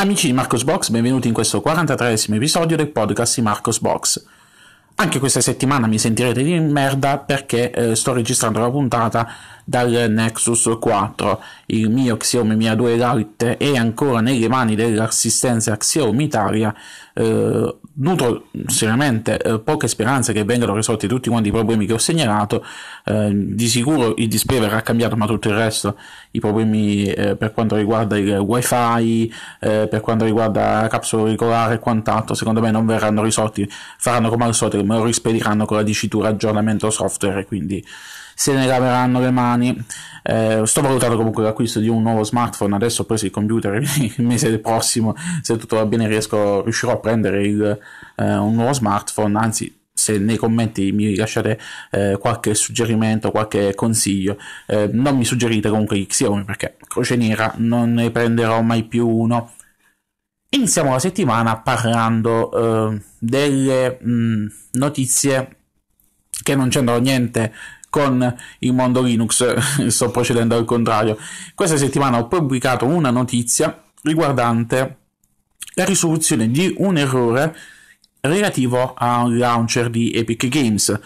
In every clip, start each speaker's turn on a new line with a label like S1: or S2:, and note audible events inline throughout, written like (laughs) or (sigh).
S1: Amici di Marcos Box, benvenuti in questo 43esimo episodio del podcast di Marcos Box. Anche questa settimana mi sentirete di merda perché eh, sto registrando la puntata dal Nexus 4. Il mio Xiaomi Mia 2 Lite è ancora nelle mani dell'assistenza Xiaomi Italia eh, nutro seriamente eh, poche speranze che vengano risolti tutti quanti i problemi che ho segnalato. Eh, di sicuro il display verrà cambiato, ma tutto il resto, i problemi eh, per quanto riguarda il wifi, eh, per quanto riguarda la capsula auricolare e quant'altro, secondo me non verranno risolti. Faranno come al solito, me lo rispediranno con la dicitura aggiornamento software. Quindi se ne laveranno le mani. Eh, sto valutando comunque l'acquisto di un nuovo smartphone, adesso ho preso il computer (laughs) il mese prossimo, se tutto va bene riesco, riuscirò a prendere il, eh, un nuovo smartphone, anzi se nei commenti mi lasciate eh, qualche suggerimento, qualche consiglio, eh, non mi suggerite comunque Xiaomi perché croce nera non ne prenderò mai più uno. Iniziamo la settimana parlando eh, delle mh, mm, notizie che non c'entrano niente con il mondo Linux, (laughs) sto procedendo al contrario. Questa settimana ho pubblicato una notizia riguardante la risoluzione di un errore relativo al launcher di Epic Games.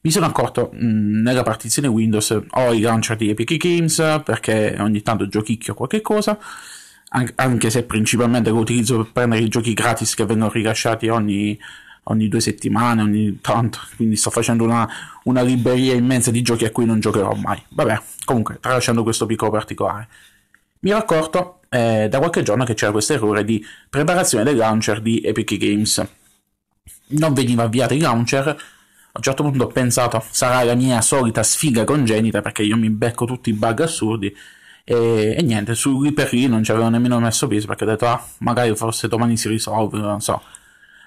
S1: Mi sono accorto mh, mm, nella partizione Windows ho il launcher di Epic Games perché ogni tanto giochicchio qualche cosa, anche se principalmente lo utilizzo per prendere i giochi gratis che vengono rilasciati ogni ogni due settimane, ogni tanto, quindi sto facendo una, una libreria immensa di giochi a cui non giocherò mai. Vabbè, comunque, tralasciando questo piccolo particolare. Mi ero accorto eh, da qualche giorno che c'era questo errore di preparazione del launcher di Epic Games. Non veniva avviato il launcher, a un certo punto ho pensato sarà la mia solita sfiga congenita perché io mi becco tutti i bug assurdi e, e niente, su lì per lì non ci avevo nemmeno messo peso perché ho detto ah, magari forse domani si risolve, non so.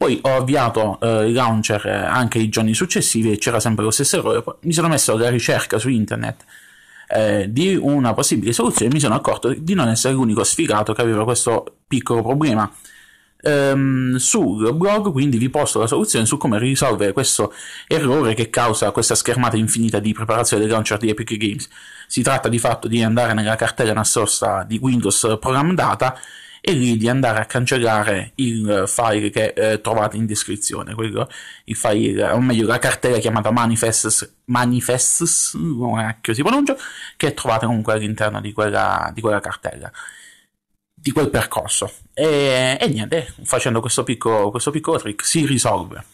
S1: Poi ho avviato eh, il launcher eh, anche i giorni successivi e c'era sempre lo stesso errore. Poi mi sono messo alla ricerca su internet eh, di una possibile soluzione e mi sono accorto di non essere l'unico sfigato che aveva questo piccolo problema. Ehm, sul blog quindi vi posto la soluzione su come risolvere questo errore che causa questa schermata infinita di preparazione del launcher di Epic Games. Si tratta di fatto di andare nella cartella nascosta di Windows Program Data e lì di andare a cancellare il eh, file che eh, trovate in descrizione, quello, il file, o meglio la cartella chiamata manifests, manifests che si pronuncia, che trovate comunque all'interno di quella, di quella cartella di quel percorso. E, e niente, facendo questo piccolo, questo piccolo, trick si risolve.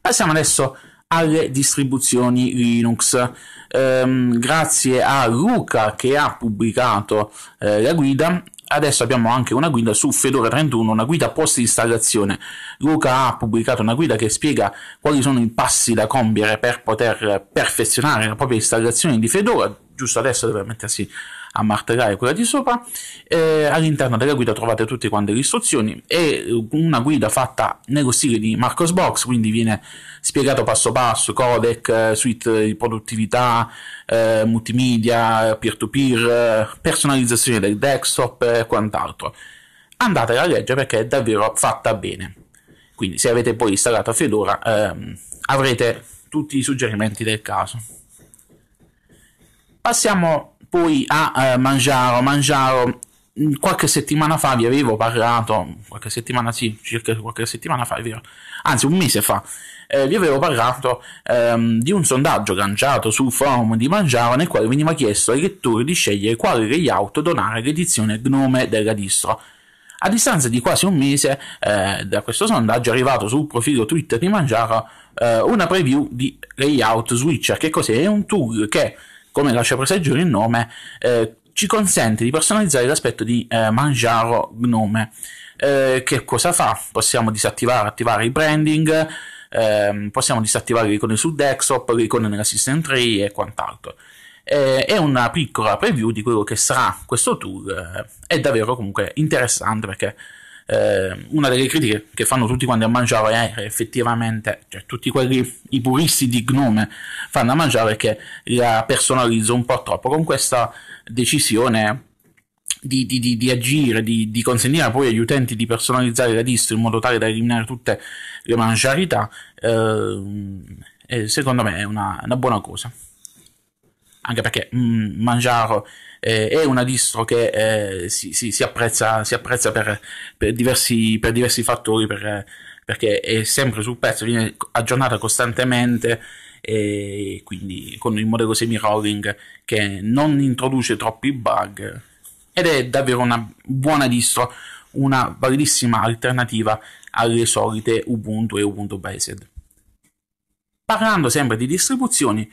S1: Passiamo adesso alle distribuzioni Linux. Ehm, grazie a Luca che ha pubblicato eh, la guida, adesso abbiamo anche una guida su Fedora 31, una guida post installazione. Luca ha pubblicato una guida che spiega quali sono i passi da compiere per poter perfezionare la propria installazione di Fedora. Giusto adesso deve mettersi a martelare quella di sopra. Eh, all'interno della guida trovate tutte quante le istruzioni. È eh, una guida fatta nello stile di Marcos Box, quindi viene spiegato passo passo, codec, eh, suite di produttività, eh, multimedia, peer-to-peer, personalizzazione del desktop e quant'altro. Andatela a leggere perché è davvero fatta bene. Quindi se avete poi installato Fedora ehm, avrete tutti i suggerimenti del caso. Passiamo poi a eh, Mangiaro, Mangiaro mm, qualche settimana fa vi avevo parlato, qualche settimana sì, circa qualche settimana fa, vero, anzi un mese fa, eh, vi avevo parlato ehm, di un sondaggio lanciato sul forum di Mangiaro nel quale veniva chiesto ai lettori di scegliere quale layout donare all'edizione Gnome della distro. A distanza di quasi un mese eh, da questo sondaggio è arrivato sul profilo Twitter di Mangiaro eh, una preview di Layout Switcher, che cos'è? È un tool che come lascia presagire il nome, eh, ci consente di personalizzare l'aspetto di eh, Mangiaro Gnome. Eh, che cosa fa? Possiamo disattivare, attivare i branding, ehm, possiamo disattivare le icone sul desktop, le icone nella system 3 e quant'altro. Eh, è una piccola preview di quello che sarà questo tool, eh, è davvero comunque interessante perché eh, una delle critiche che fanno tutti quanti a mangiare è effettivamente, cioè tutti quelli, i puristi di Gnome fanno a mangiare che la personalizzo un po' troppo con questa decisione di, di, di, di agire, di, consentire poi agli utenti di personalizzare la distro in modo tale da eliminare tutte le mangiarità, ehm, eh, secondo me è una, una buona cosa anche perché mh, mm, Mangiaro eh, è una distro che eh, si, si, si, apprezza, si apprezza per, per, diversi, per, diversi, fattori, per, perché è sempre sul pezzo, viene aggiornata costantemente e quindi con il modello semi-rolling che non introduce troppi bug ed è davvero una buona distro, una validissima alternativa alle solite Ubuntu e Ubuntu Based. Parlando sempre di distribuzioni,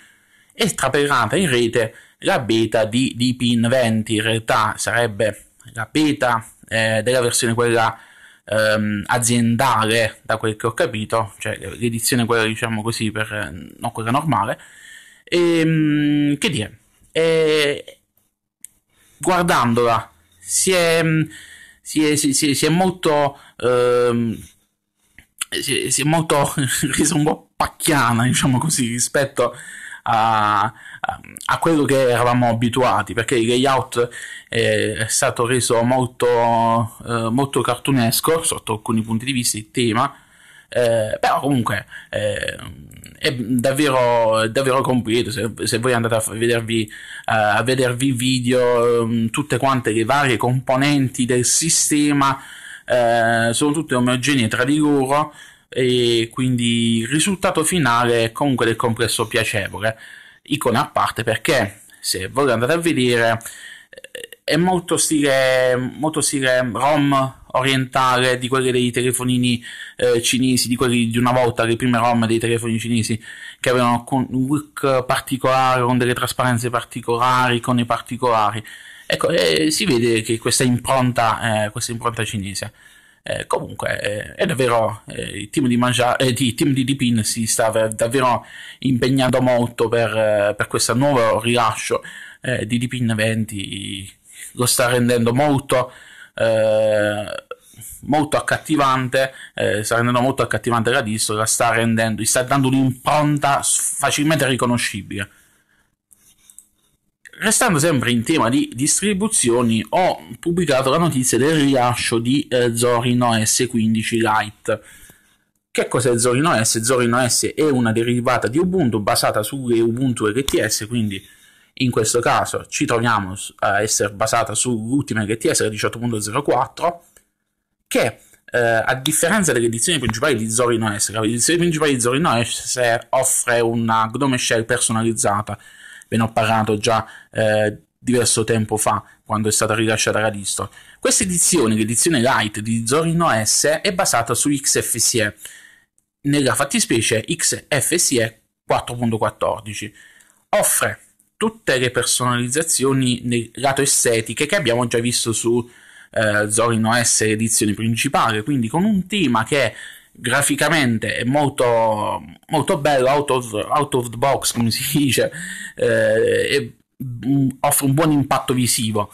S1: estraperata in rete la beta di Deepin 20, in realtà sarebbe la beta eh, della versione quella ehm, aziendale, da quel che ho capito, cioè l'edizione quella diciamo così, per, eh, non quella normale. E, ehm, che dire, e, guardandola si è, mm, si è, si è, si è molto... Ehm, si è molto (laughs) resa un po' pacchiana, diciamo così, rispetto a, a quello che eravamo abituati, perché il layout è, stato reso molto, eh, molto cartunesco sotto alcuni punti di vista, il tema, eh, però comunque eh, è davvero, davvero completo se, se, voi andate a vedervi, eh, a vedervi video mm, tutte quante le varie componenti del sistema eh, sono tutte omogenee tra di loro e quindi il risultato finale è comunque del complesso piacevole. Icona a parte perché se voi andate a vedere eh, è molto stile, molto stile ROM orientale di quelli dei telefonini eh, cinesi, di quelli di una volta, le prime ROM dei telefoni cinesi che avevano un look particolare, con delle trasparenze particolari, con i particolari. Ecco, eh, si vede che questa impronta, eh, questa impronta cinese. Eh, comunque eh, è davvero eh, il team di, Mangia, eh, di, team di Dipin si sta davvero impegnando molto per, eh, per questo nuovo rilascio eh, di Dipin 20 lo sta rendendo molto molto accattivante sta rendendo molto accattivante la distro la sta rendendo gli sta dando un'impronta facilmente riconoscibile Restando sempre in tema di distribuzioni, ho pubblicato la notizia del rilascio di eh, Zorin OS 15 Lite. Che cos'è Zorin OS? Zorin OS è una derivata di Ubuntu basata su Ubuntu RTS, quindi in questo caso ci troviamo a essere basata sull'ultima RTS, la 18.04, che eh, a differenza delle edizioni principali di Zorin OS, che l'edizione principale di Zorin OS offre una GNOME shell personalizzata ve ne ho parlato già eh, diverso tempo fa quando è stata rilasciata la distro. Questa edizione, l'edizione light di Zorin OS, è basata su XFSE, nella fattispecie XFSE 4.14. Offre tutte le personalizzazioni nel lato estetiche che abbiamo già visto su eh, Zorino S edizione principale, quindi con un tema che graficamente è molto, molto bello, out of, out of, the box come si (laughs) dice, eh, mm, offre un buon impatto visivo.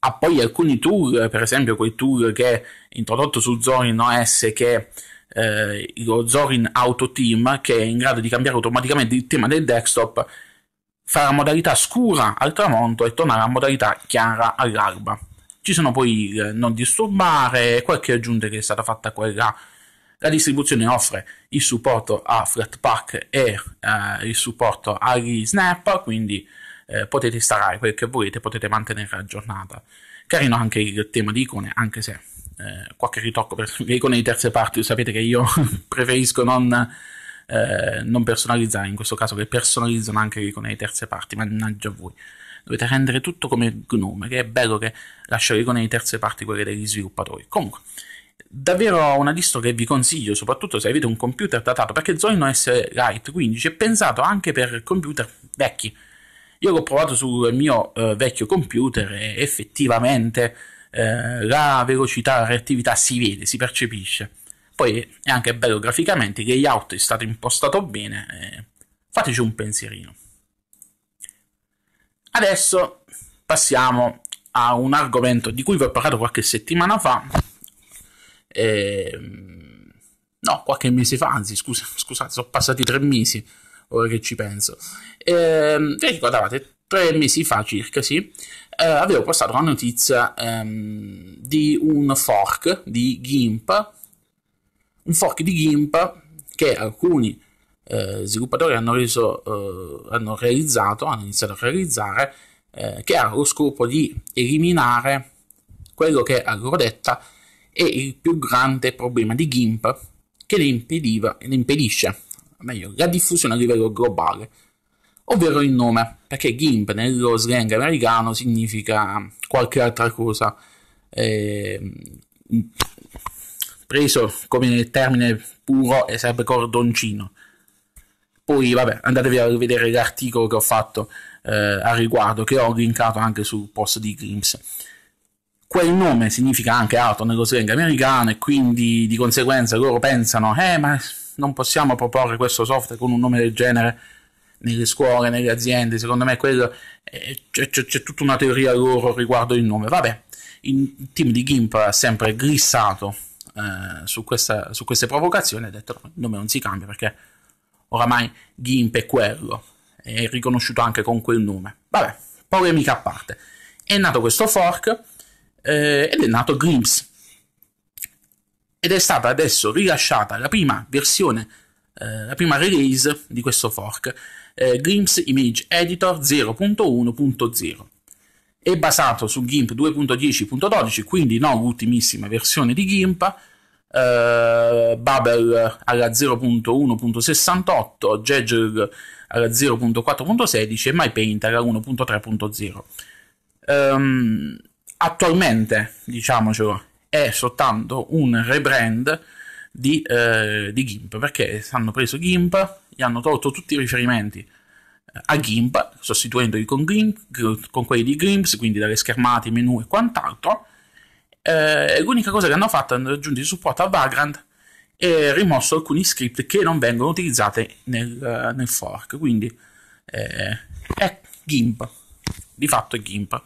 S1: Ha poi alcuni tour, per esempio quel tour che è introdotto su Zorin OS che eh, lo Zorin Auto Team che è in grado di cambiare automaticamente il tema del desktop farà modalità scura al tramonto e tornare a modalità chiara all'alba. Ci sono poi il eh, non disturbare e qualche aggiunta che è stata fatta a quella la distribuzione offre il supporto a Flatpak e eh, il supporto agli Snap, quindi eh, potete installare quel che volete, potete mantenere aggiornata. Carino anche il tema di icone, anche se eh, qualche ritocco per le icone di terze parti, sapete che io (laughs) preferisco non, eh, non, personalizzare, in questo caso che personalizzano anche le icone di terze parti, mannaggia voi dovete rendere tutto come Gnome, che è bello che lascia le icone di terze parti quelle degli sviluppatori. Comunque, davvero una distro che vi consiglio, soprattutto se avete un computer datato, perché Zorin OS Lite 15 è pensato anche per computer vecchi. Io l'ho provato sul mio eh, vecchio computer e effettivamente eh, la velocità, la reattività si vede, si percepisce. Poi è anche bello graficamente, il layout è stato impostato bene, eh, fateci un pensierino. Adesso passiamo a un argomento di cui vi ho parlato qualche settimana fa, e, ehm, no, qualche mese fa, anzi, scusa, (laughs) scusate, sono passati tre mesi, ora che ci penso. E, ehm, vi ricordavate, tre mesi fa circa, sì, eh, avevo postato la notizia ehm, di un fork di GIMP, un fork di GIMP che alcuni eh, sviluppatori hanno, reso, eh, hanno realizzato, hanno iniziato a realizzare, eh, che ha lo scopo di eliminare quello che a loro detta è il più grande problema di GIMP che ne, impediva, ne impedisce meglio, la diffusione a livello globale, ovvero il nome, perché GIMP nello slang americano significa qualche altra cosa. Eh, preso come termine puro e sarebbe cordoncino. Poi, vabbè, andatevi a vedere l'articolo che ho fatto eh, a riguardo, che ho linkato anche sul post di Grimms quel nome significa anche alto nello slang americano e quindi di conseguenza loro pensano eh ma non possiamo proporre questo software con un nome del genere nelle scuole, nelle aziende, secondo me quello, eh, c'è, c'è, c'è, tutta una teoria loro riguardo il nome. Vabbè, il team di Gimp ha sempre glissato eh, su, questa, su, queste provocazioni e ha detto il nome non si cambia perché oramai Gimp è quello, è riconosciuto anche con quel nome. Vabbè, polemica a parte. È nato questo fork eh, ed è nato Grims. Ed è stata adesso rilasciata la prima versione, eh, la prima release di questo fork, eh, Grims Image Editor 0.1.0. È basato su GIMP 2.10.12, quindi non l'ultimissima versione di GIMP, Uh, eh, Babel alla 0.1.68, Jagger alla 0.4.16 e MyPaint alla 1.3.0. Um, attualmente, diciamocelo, è soltanto un rebrand di, eh, di GIMP, perché hanno preso GIMP, gli hanno tolto tutti i riferimenti eh, a GIMP, sostituendoli con, GIMP, con quelli di GIMPS, quindi dalle schermate, menu e quant'altro. Eh, l'unica cosa che hanno fatto è aggiunto il supporto a Vagrant e rimosso alcuni script che non vengono utilizzati nel, nel fork. Quindi eh, è GIMP, di fatto è GIMP.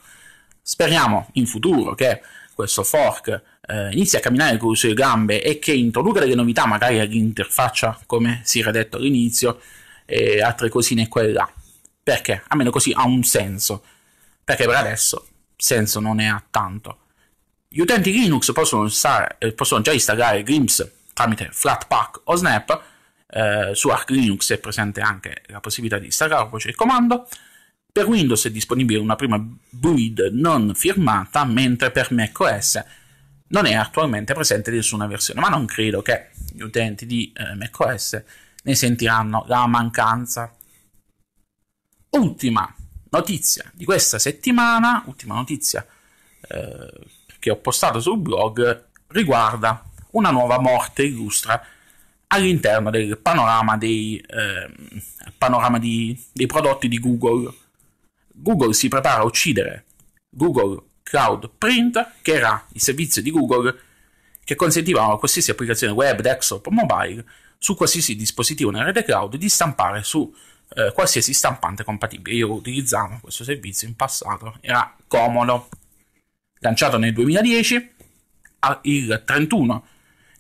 S1: Speriamo in futuro che questo fork eh, inizi a camminare con le sue gambe e che introduca delle novità magari all'interfaccia, come si era detto all'inizio, e altre cosine qua e là. Perché? Almeno così ha un senso. Perché per adesso senso non ne ha tanto. Gli utenti Linux possono, usare, eh, possono già installare Glimps tramite Flatpak o Snap. Eh, su Arch Linux è presente anche la possibilità di installare voce il comando per Windows è disponibile una prima build non firmata, mentre per macOS non è attualmente presente nessuna versione, ma non credo che gli utenti di eh, macOS ne sentiranno la mancanza. Ultima notizia di questa settimana, ultima notizia eh, che ho postato sul blog, riguarda una nuova morte illustra all'interno del panorama dei, eh, panorama di, dei prodotti di Google Google si prepara a uccidere Google Cloud Print, che era il servizio di Google che consentiva a qualsiasi applicazione web, desktop mobile su qualsiasi dispositivo nella rete cloud di stampare su eh, qualsiasi stampante compatibile. Io utilizzavo questo servizio in passato, era comodo. Lanciato nel 2010, il 31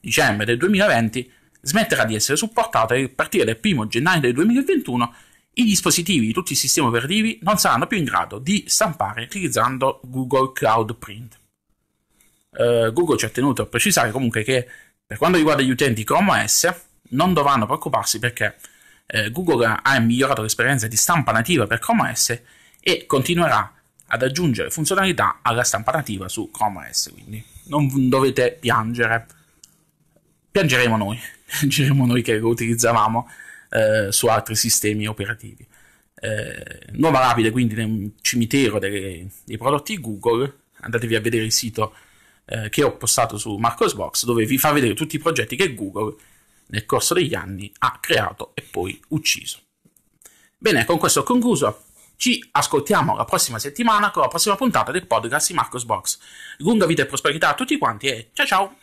S1: dicembre del 2020 smetterà di essere supportato e a partire dal 1 gennaio del 2021 i dispositivi di tutti i sistemi operativi non saranno più in grado di stampare utilizzando Google Cloud Print. Uh, Google ci ha tenuto a precisare comunque che per quanto riguarda gli utenti Chrome OS non dovranno preoccuparsi perché eh, Google ha migliorato l'esperienza di stampa nativa per Chrome OS e continuerà ad aggiungere funzionalità alla stampa nativa su Chrome OS, quindi non dovete piangere. Piangeremo noi, (laughs) piangeremo noi che lo utilizzavamo eh, su altri sistemi operativi. Eh, nuova lapide quindi nel cimitero delle, dei prodotti Google, andatevi a vedere il sito eh, che ho postato su Marcosbox dove vi fa vedere tutti i progetti che Google nel corso degli anni ha creato e poi ucciso. Bene, con questo ho concluso. Ci ascoltiamo la prossima settimana con la prossima puntata del podcast di Marcosbox. Lunga vita e prosperità a tutti quanti e ciao ciao!